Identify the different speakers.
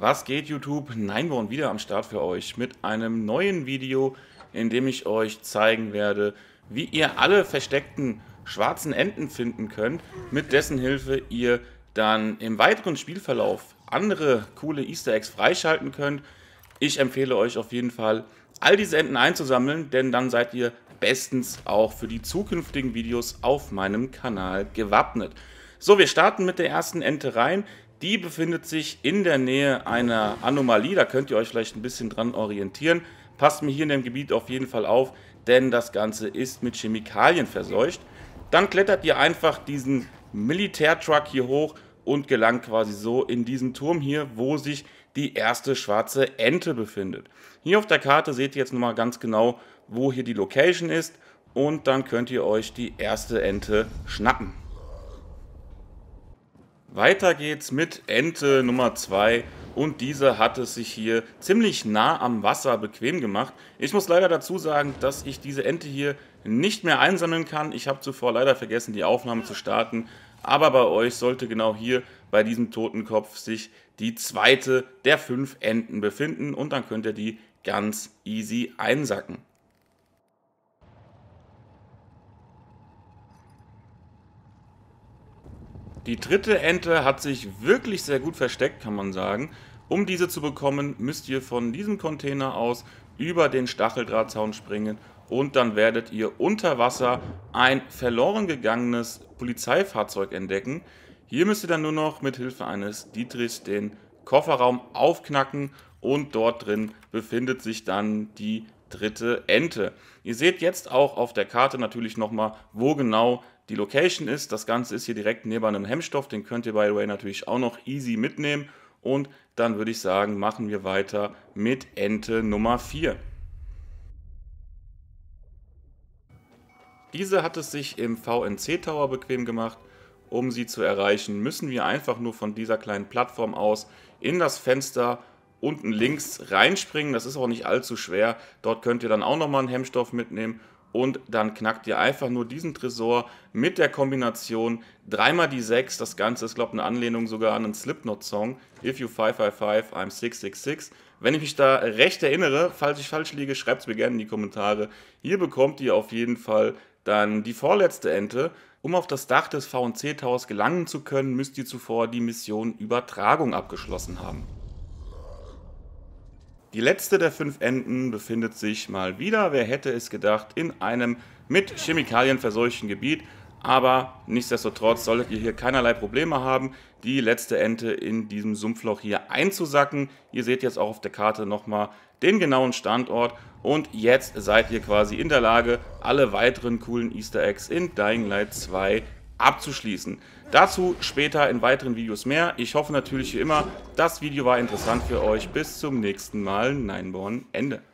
Speaker 1: Was geht YouTube? Nein, wir sind wieder am Start für euch mit einem neuen Video, in dem ich euch zeigen werde, wie ihr alle versteckten schwarzen Enten finden könnt, mit dessen Hilfe ihr dann im weiteren Spielverlauf andere coole Easter Eggs freischalten könnt. Ich empfehle euch auf jeden Fall, all diese Enten einzusammeln, denn dann seid ihr bestens auch für die zukünftigen Videos auf meinem Kanal gewappnet. So, wir starten mit der ersten Ente rein. Die befindet sich in der Nähe einer Anomalie, da könnt ihr euch vielleicht ein bisschen dran orientieren. Passt mir hier in dem Gebiet auf jeden Fall auf, denn das Ganze ist mit Chemikalien verseucht. Dann klettert ihr einfach diesen Militärtruck hier hoch und gelangt quasi so in diesen Turm hier, wo sich die erste schwarze Ente befindet. Hier auf der Karte seht ihr jetzt nochmal ganz genau, wo hier die Location ist und dann könnt ihr euch die erste Ente schnappen. Weiter geht's mit Ente Nummer 2 und diese hat es sich hier ziemlich nah am Wasser bequem gemacht. Ich muss leider dazu sagen, dass ich diese Ente hier nicht mehr einsammeln kann. Ich habe zuvor leider vergessen, die Aufnahme zu starten. Aber bei euch sollte genau hier bei diesem Totenkopf sich die zweite der fünf Enten befinden und dann könnt ihr die ganz easy einsacken. Die dritte Ente hat sich wirklich sehr gut versteckt, kann man sagen. Um diese zu bekommen, müsst ihr von diesem Container aus über den Stacheldrahtzaun springen und dann werdet ihr unter Wasser ein verloren gegangenes Polizeifahrzeug entdecken. Hier müsst ihr dann nur noch mit Hilfe eines Dietrichs den Kofferraum aufknacken und dort drin befindet sich dann die dritte Ente. Ihr seht jetzt auch auf der Karte natürlich nochmal, wo genau die Location ist. Das Ganze ist hier direkt neben einem Hemmstoff, den könnt ihr by the way natürlich auch noch easy mitnehmen. Und dann würde ich sagen, machen wir weiter mit Ente Nummer 4. Diese hat es sich im VNC Tower bequem gemacht. Um sie zu erreichen, müssen wir einfach nur von dieser kleinen Plattform aus in das Fenster unten links reinspringen. Das ist auch nicht allzu schwer. Dort könnt ihr dann auch nochmal einen Hemmstoff mitnehmen. Und dann knackt ihr einfach nur diesen Tresor mit der Kombination dreimal die 6. Das Ganze ist, glaube ich, eine Anlehnung sogar an einen Slipknot-Song. If you 555, I'm 666. Wenn ich mich da recht erinnere, falls ich falsch liege, schreibt es mir gerne in die Kommentare. Hier bekommt ihr auf jeden Fall dann die vorletzte Ente. Um auf das Dach des VNC-Towers gelangen zu können, müsst ihr zuvor die Mission Übertragung abgeschlossen haben. Die letzte der fünf Enden befindet sich mal wieder, wer hätte es gedacht, in einem mit Chemikalien verseuchten Gebiet. Aber nichtsdestotrotz solltet ihr hier keinerlei Probleme haben, die letzte Ente in diesem Sumpfloch hier einzusacken. Ihr seht jetzt auch auf der Karte nochmal den genauen Standort. Und jetzt seid ihr quasi in der Lage, alle weiteren coolen Easter Eggs in Dying Light 2 abzuschließen. Dazu später in weiteren Videos mehr. Ich hoffe natürlich wie immer, das Video war interessant für euch. Bis zum nächsten Mal. Neinborn, Ende.